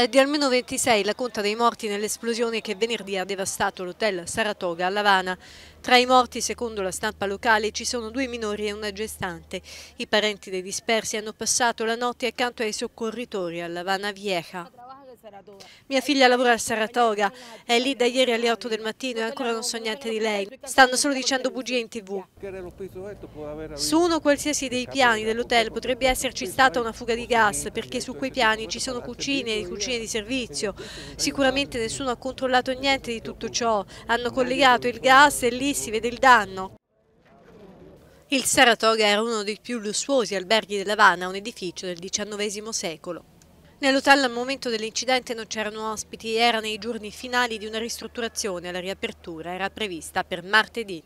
È eh, di almeno 26 la conta dei morti nell'esplosione che venerdì ha devastato l'hotel Saratoga a Lavana. Tra i morti, secondo la stampa locale, ci sono due minori e una gestante. I parenti dei dispersi hanno passato la notte accanto ai soccorritori a Lavana Vieja. Mia figlia lavora a Saratoga, è lì da ieri alle 8 del mattino e ancora non so niente di lei. Stanno solo dicendo bugie in tv. Su uno o qualsiasi dei piani dell'hotel potrebbe esserci stata una fuga di gas perché su quei piani ci sono cucine e cucine di servizio. Sicuramente nessuno ha controllato niente di tutto ciò. Hanno collegato il gas e lì si vede il danno. Il Saratoga era uno dei più lussuosi alberghi dell'Havana, un edificio del XIX secolo. Nell'hotel al momento dell'incidente non c'erano ospiti, era nei giorni finali di una ristrutturazione, la riapertura era prevista per martedì.